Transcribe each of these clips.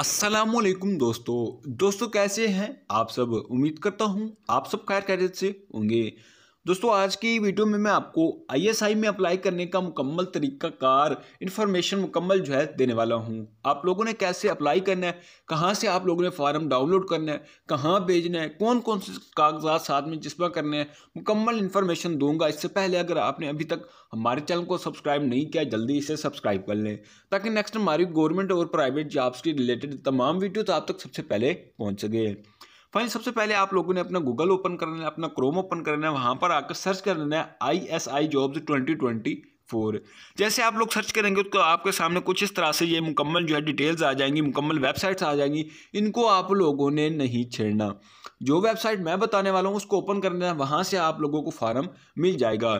असलकुम दोस्तों दोस्तों कैसे हैं आप सब उम्मीद करता हूँ आप सब खैर कैरियत से होंगे दोस्तों आज की वीडियो में मैं आपको आईएसआई में अप्लाई करने का मुकम्मल तरीका कार इन्फॉर्मेशन मुकम्मल जो है देने वाला हूँ आप लोगों ने कैसे अप्लाई करना है कहाँ से आप लोगों ने फॉर्म डाउनलोड करना है कहाँ भेजना है कौन कौन से कागजात साथ में जिसमें करने हैं मुकम्मल इन्फॉर्मेशन दूंगा इससे पहले अगर आपने अभी तक हमारे चैनल को सब्सक्राइब नहीं किया जल्दी इसे सब्सक्राइब कर लें ताकि नेक्स्ट हमारी गवर्नमेंट और प्राइवेट जॉब्स के रिलेटेड तमाम वीडियो तो आप तक सबसे पहले पहुँच सके फाइनली सबसे पहले आप लोगों ने अपना गूगल ओपन कर लेना अपना क्रोम ओपन कर लेना वहाँ पर आकर सर्च कर लेना है I S I jobs twenty twenty four जैसे आप लोग सर्च करेंगे तो आपके सामने कुछ इस तरह से ये मुकम्मल जो है डिटेल्स आ जाएंगी मुकम्मल वेबसाइट्स आ जाएंगी इनको आप लोगों ने नहीं छेड़ना जो वेबसाइट मैं बताने वाला हूँ उसको ओपन करने है वहाँ से आप लोगों को फॉर्म मिल जाएगा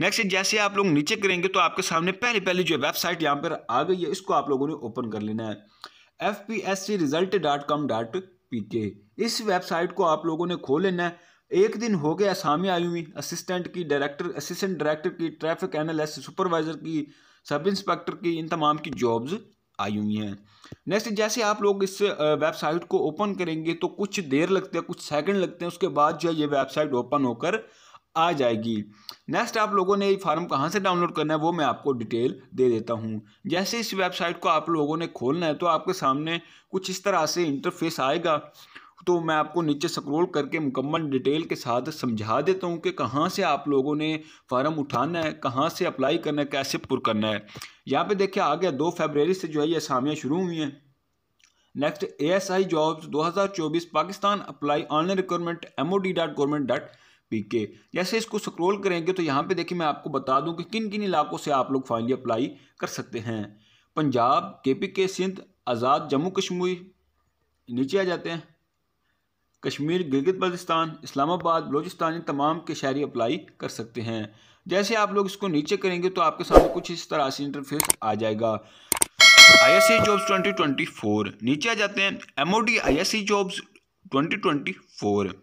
नेक्स्ट जैसे आप लोग नीचे करेंगे तो आपके सामने पहले पहले जो वेबसाइट यहाँ पर आ गई है इसको आप लोगों ने ओपन कर लेना है F P S C result dot com dot PK इस वेबसाइट को आप लोगों ने खोल लेना है एक दिन हो गया असामी आई हुई असिस्टेंट की डायरेक्टर असिस्टेंट डायरेक्टर की ट्रैफिक एनालिस सुपरवाइजर की सब इंस्पेक्टर की इन तमाम की जॉब्स आई हुई हैं नेक्स्ट जैसे आप लोग इस वेबसाइट को ओपन करेंगे तो कुछ देर लगते हैं कुछ सेकंड लगते हैं उसके बाद जो है ये वेबसाइट ओपन होकर आ जाएगी नेक्स्ट आप लोगों ने ये फार्म कहाँ से डाउनलोड करना है वो मैं आपको डिटेल दे देता हूँ जैसे इस वेबसाइट को आप लोगों ने खोलना है तो आपके सामने कुछ इस तरह से इंटरफेस आएगा तो मैं आपको नीचे स्क्रॉल करके मुकम्मल डिटेल के साथ समझा देता हूँ कि कहाँ से आप लोगों ने फार्म उठाना है कहाँ से अप्लाई करना है कैसे पुर करना है यहाँ पे देखिए आ गया दो फरवरी से जो है ये असामियाँ शुरू हुई हैं next A S I jobs दो हज़ार चौबीस Pakistan apply online requirement M O D dot government dot PK जैसे इसको स्क्रॉल करेंगे तो यहाँ पे देखिए मैं आपको बता दूं कि किन किन इलाकों से आप लोग फाइनली अप्लाई कर सकते हैं पंजाब के पी के सिंध आज़ाद जम्मू कश्मीर नीचे आ जाते हैं कश्मीर गिलगित बल्तिस्तान इस्लामाबाद बलोचिस्तान इन तमाम के शहरी अप्लाई कर सकते हैं जैसे आप लोग इसको नीचे करेंगे तो आपके सामने कुछ इस तरह से इंटरफेस आ जाएगा I S jobs twenty twenty four नीचे आ जाते हैं M O D I S jobs twenty twenty four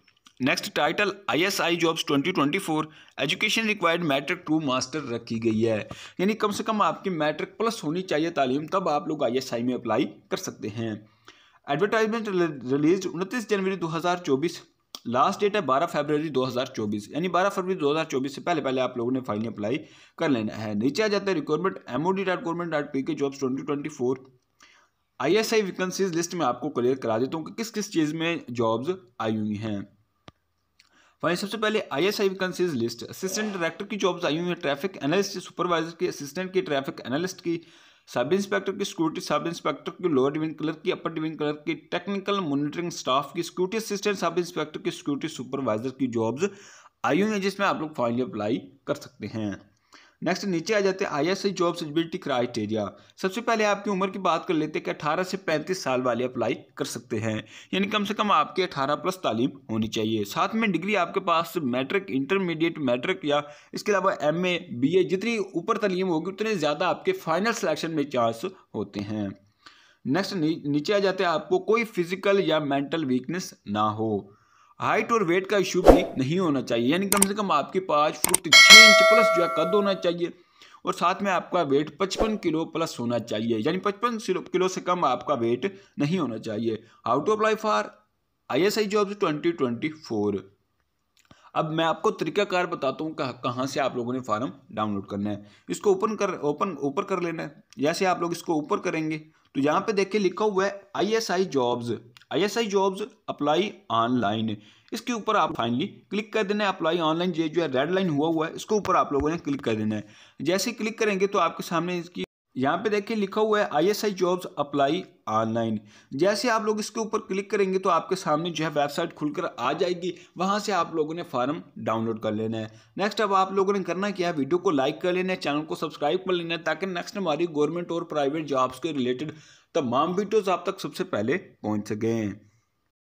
next title ISI jobs 2024 education required matric to master रखी गई है यानी कम से कम आपकी मैट्रिक प्लस होनी चाहिए तालीम तब आप लोग आईएसआई में अप्लाई कर सकते हैं एडवर्टाइजमेंट रिलीज उनतीस जनवरी 2024 लास्ट डेट है बारह फरवरी 2024 यानी बारह फरवरी 2024 से पहले पहले आप लोगों ने फाइनली अप्लाई कर लेना है नीचे आ जाता है requirement M O D dot government dot P K jobs twenty twenty four I S I vacancies list में आपको क्लियर करा देता हूँ कि किस किस चीज़ में जॉब्स आई हुई हैं भाई सबसे पहले I S I vacancies list assistant director की जॉब्स आई हुई हैं ट्रैफिक एनालिस्ट सुपरवाइजर की असिस्टेंट की ट्रैफिक एनालिस्ट की सब इंस्पेक्टर की सिक्योरिटी सब इंस्पेक्टर की लोअर डिवीजन क्लर्क की अपर डिवीजन क्लर्क की टेक्निकल मॉनिटरिंग स्टाफ की सिक्योरिटी असिस्टेंट सब इंस्पेक्टर की सिक्योरिटी सुपरवाइजर की जॉब्स आई हुई हैं जिसमें आप लोग फाइनली अप्लाई कर सकते हैं नेक्स्ट नीचे आ जाते हैं I S I job eligibility criteria सबसे पहले आपकी उम्र की बात कर लेते हैं कि अठारह से पैंतीस साल वाले अप्लाई कर सकते हैं यानी कम से कम आपके 18 प्लस तालीम होनी चाहिए साथ में डिग्री आपके पास मैट्रिक इंटरमीडिएट मैट्रिक या इसके अलावा एम ए बी ए जितनी ऊपर तालीम होगी उतने ज़्यादा आपके फाइनल सिलेक्शन में चांस होते हैं नेक्स्ट नीचे आ जाते हैं आपको कोई फिजिकल या मेंटल वीकनेस ना हो हाइट और वेट का इशू भी नहीं होना चाहिए यानी कम से कम आपके पास फुट छः इंच प्लस जो है कद होना चाहिए और साथ में आपका वेट 55 किलो प्लस होना चाहिए यानी 55 किलो से कम आपका वेट नहीं होना चाहिए how to apply for I S I jobs twenty अब मैं आपको तरीकाकार बताता हूँ कहाँ से आप लोगों ने फॉर्म डाउनलोड करना है इसको ओपन कर ओपन ऊपर कर लेना है जैसे आप लोग इसको ऊपर करेंगे तो यहाँ पे देखिए लिखा हुआ है I S I jobs ISI jobs apply online इसके ऊपर आप फाइनली क्लिक कर देना है अप्लाई ऑनलाइन जो है रेड लाइन हुआ हुआ है इसके ऊपर आप लोगों ने क्लिक कर देना है जैसे क्लिक करेंगे तो आपके सामने इसकी यहाँ पे देखिए लिखा हुआ है I S I jobs apply online जैसे आप लोग इसके ऊपर क्लिक करेंगे तो आपके सामने जो है वेबसाइट खुलकर आ जाएगी वहाँ से आप लोगों ने फॉर्म डाउनलोड कर लेना है नेक्स्ट अब आप लोगों ने करना क्या है वीडियो को लाइक कर लेना है चैनल को सब्सक्राइब कर लेना है ताकि नेक्स्ट हमारी गवर्नमेंट और प्राइवेट जॉब्स के रिलेटेड तमाम वीडियोज़ आप तक सबसे पहले पहुँच सकें